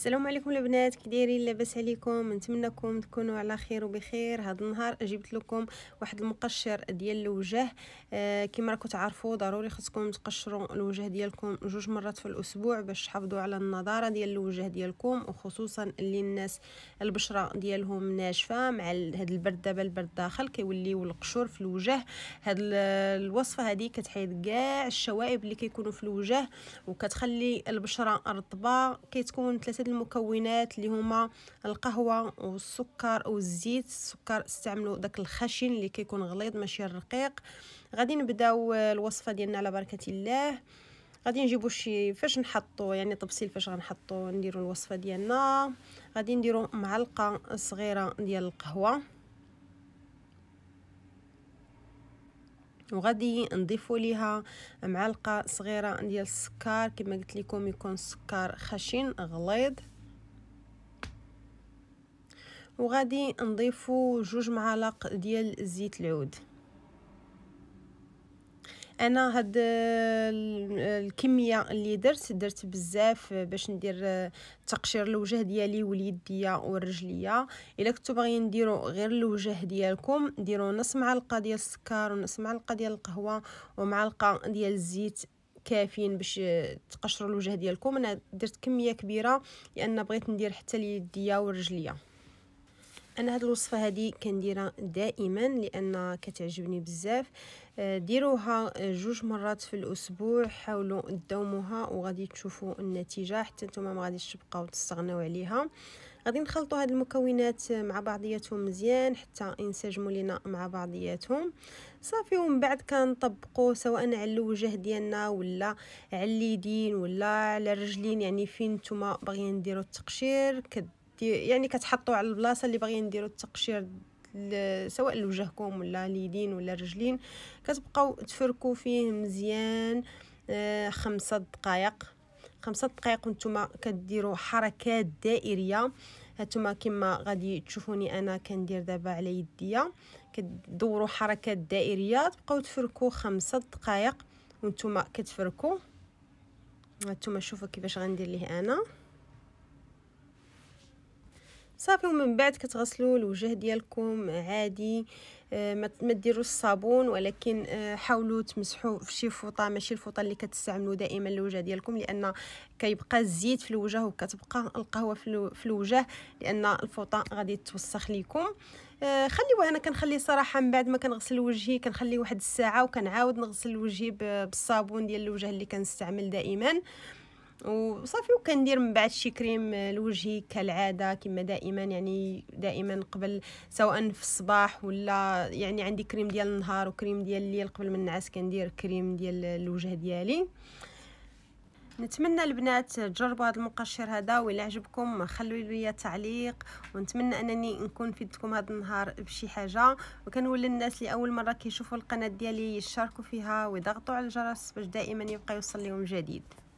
السلام عليكم البنات كي دايرين لاباس عليكم نتمنىكم تكونوا على خير وبخير هذا النهار جبت لكم واحد المقشر ديال الوجه آه كما راكم تعرفوا ضروري خصكم تقشروا الوجه ديالكم جوج مرات في الاسبوع باش تحافظوا على النضاره ديال الوجه ديالكم وخصوصا اللي الناس البشره ديالهم ناشفه مع هذا البرد دابا البرد داخل كيوليو القشور في الوجه هاد الوصفه هذه كتحيد كاع الشوائب اللي كيكونوا في الوجه وكتخلي البشره رطبه كتكون ثلاثه المكونات اللي هما القهوه والسكر او الزيت السكر استعملوا داك الخشن اللي كيكون غليظ ماشي الرقيق غادي نبداو الوصفه ديالنا على بركه الله غادي نجيبو شي فاش نحطو يعني طبسيل فاش غنحطو نديرو الوصفه ديالنا غادي نديرو معلقه صغيره ديال القهوه وغادي نضيفوا ليها معلقه صغيره ديال السكر كما قلت لكم يكون سكر خشن غليظ وغادي نضيفوا جوج معالق ديال زيت العود انا هاد الكميه اللي درت درت بزاف باش ندير تقشير الوجه ديالي واليديا والرجليه الا كنتو باغيين نديرو غير الوجه ديالكم ديروا نص معلقه ديال السكر ونص معلقه ديال القهوه ومعلقه ديال الزيت كافيين باش تقشروا الوجه ديالكم انا درت كميه كبيره لان بغيت ندير حتى اليديا والرجليه انا هاد الوصفه هادي كنديرها دائما لان كتعجبني بزاف آه، ديروها جوج مرات في الاسبوع حاولوا تداوموها وغادي تشوفوا النتيجه حتى نتوما ما غاديش تبقاو تستغناو عليها غادي نخلطوا هاد المكونات مع بعضياتهم مزيان حتى ينسجموا لينا مع بعضياتهم صافي ومن بعد كنطبقوا سواء على الوجه ديالنا ولا على اليدين ولا على الرجلين يعني فين نتوما باغيين ديروا التقشير كد يعني كتحطوا على البلاصه اللي باغيين نديروا التقشير سواء لوجهكم ولا اليدين ولا الرجلين كتبقاو تفركوا فيه مزيان آه، خمسة دقائق خمسة دقائق وانتم كديروا حركات دائريه هانتوما كما غادي تشوفوني انا كندير دابا على يديا كدوروا حركات دائريه تبقاو تفركوا خمسة دقائق وانتم كتفركوا هانتوما شوفوا كيفاش غندير ليه انا صافي ومن بعد كتغسلوا الوجه ديالكم عادي آه، ما ديروا الصابون ولكن آه، حاولوا تمسحوا في شي فوطه ماشي الفوطه اللي كتستعملوا دائما الوجه ديالكم لان كيبقى الزيت في الوجه وكتبقى القهوه في الوجه لان الفوطه غادي توسخ ليكم آه، خليوه انا كنخلي صراحه من بعد ما كنغسل وجهي كنخلي واحد الساعه وكنعاود نغسل وجهي بالصابون ديال الوجه اللي كنستعمل دائما وصافي وكندير من بعد شي كريم آه، لوجهي كالعاده كما دائما يعني دائما قبل سواء في الصباح ولا يعني عندي كريم ديال النهار وكريم ديال الليل قبل ما نعس كندير كريم ديال الوجه ديالي نتمنى البنات تجربوا هذا المقشر هذا وإلا عجبكم خلوا لي تعليق ونتمنى انني نكون فيدتكم هذا النهار بشي حاجه وكنولي الناس اللي اول مره كيشوفوا القناه ديالي يشاركوا فيها ويضغطوا على الجرس باش دائما يبقى يوصل لهم جديد